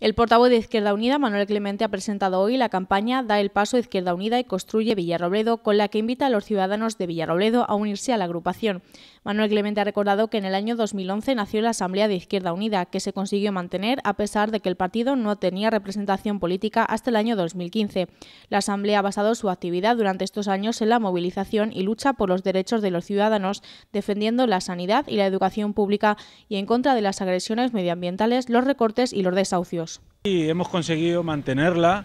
El portavoz de Izquierda Unida, Manuel Clemente, ha presentado hoy la campaña Da el paso Izquierda Unida y construye Villarrobledo, con la que invita a los ciudadanos de Villarrobledo a unirse a la agrupación. Manuel Clemente ha recordado que en el año 2011 nació la Asamblea de Izquierda Unida, que se consiguió mantener a pesar de que el partido no tenía representación política hasta el año 2015. La Asamblea ha basado su actividad durante estos años en la movilización y lucha por los derechos de los ciudadanos, defendiendo la sanidad y la educación pública y en contra de las agresiones medioambientales, los recortes y los desahucios. Y hemos conseguido mantenerla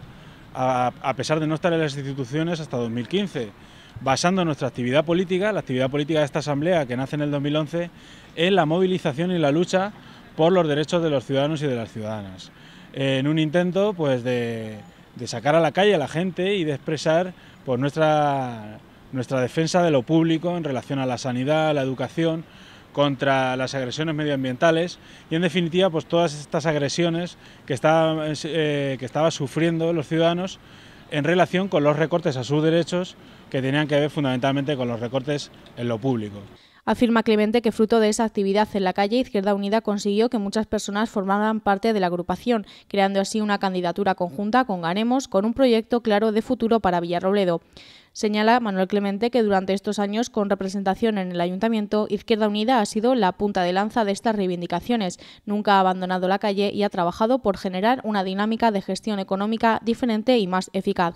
a, pesar de no estar en las instituciones hasta 2015 basando nuestra actividad política, la actividad política de esta Asamblea que nace en el 2011, en la movilización y la lucha por los derechos de los ciudadanos y de las ciudadanas, en un intento pues, de, sacar a la calle a la gente y de expresar pues, nuestra, nuestra defensa de lo público en relación a la sanidad, la educación, contra las agresiones medioambientales y en definitiva pues todas estas agresiones que, está, eh, que estaban sufriendo los ciudadanos en relación con los recortes a sus derechos que tenían que ver fundamentalmente con los recortes en lo público. Afirma Clemente que fruto de esa actividad en la calle, Izquierda Unida consiguió que muchas personas formaran parte de la agrupación, creando así una candidatura conjunta con Ganemos, con un proyecto claro de futuro para Villarrobledo. Señala Manuel Clemente que durante estos años, con representación en el Ayuntamiento, Izquierda Unida ha sido la punta de lanza de estas reivindicaciones, nunca ha abandonado la calle y ha trabajado por generar una dinámica de gestión económica diferente y más eficaz.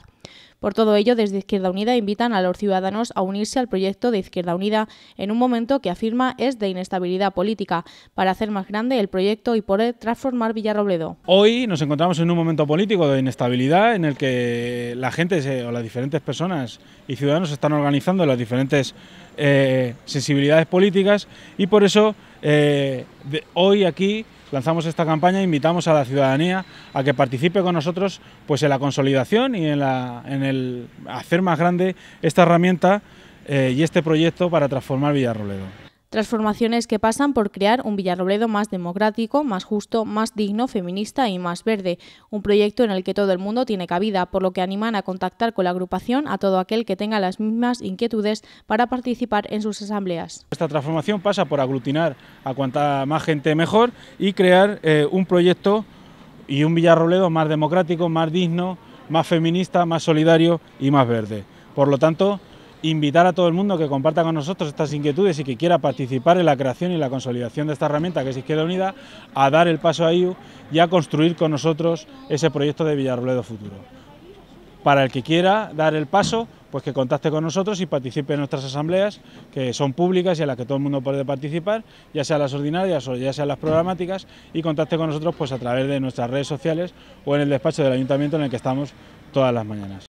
Por todo ello, desde Izquierda Unida invitan a los ciudadanos a unirse al proyecto de Izquierda Unida en un momento que afirma es de inestabilidad política, para hacer más grande el proyecto y poder transformar Villarrobledo. Hoy nos encontramos en un momento político de inestabilidad en el que la gente o las diferentes personas y ciudadanos están organizando las diferentes eh, sensibilidades políticas y por eso eh, hoy aquí lanzamos esta campaña e invitamos a la ciudadanía a que participe con nosotros pues, en la consolidación y en, el hacer más grande esta herramienta eh, y este proyecto para transformar Villarroledo. Transformaciones que pasan por crear un Villarrobledo más democrático, más justo, más digno, feminista y más verde. Un proyecto en el que todo el mundo tiene cabida, por lo que animan a contactar con la agrupación a todo aquel que tenga las mismas inquietudes para participar en sus asambleas. Esta transformación pasa por aglutinar a cuanta más gente mejor y crear eh, un proyecto y un Villarrobledo más democrático, más digno, más feminista, más solidario y más verde. Por lo tanto, invitar a todo el mundo que comparta con nosotros estas inquietudes y que quiera participar en la creación y la consolidación de esta herramienta que es Izquierda Unida, a dar el paso a IU y a construir con nosotros ese proyecto de Villarrobledo Futuro. Para el que quiera dar el paso, pues que contacte con nosotros y participe en nuestras asambleas, que son públicas y a las que todo el mundo puede participar, ya sean las ordinarias o ya sean las programáticas, y contacte con nosotros pues a través de nuestras redes sociales o en el despacho del ayuntamiento en el que estamos todas las mañanas.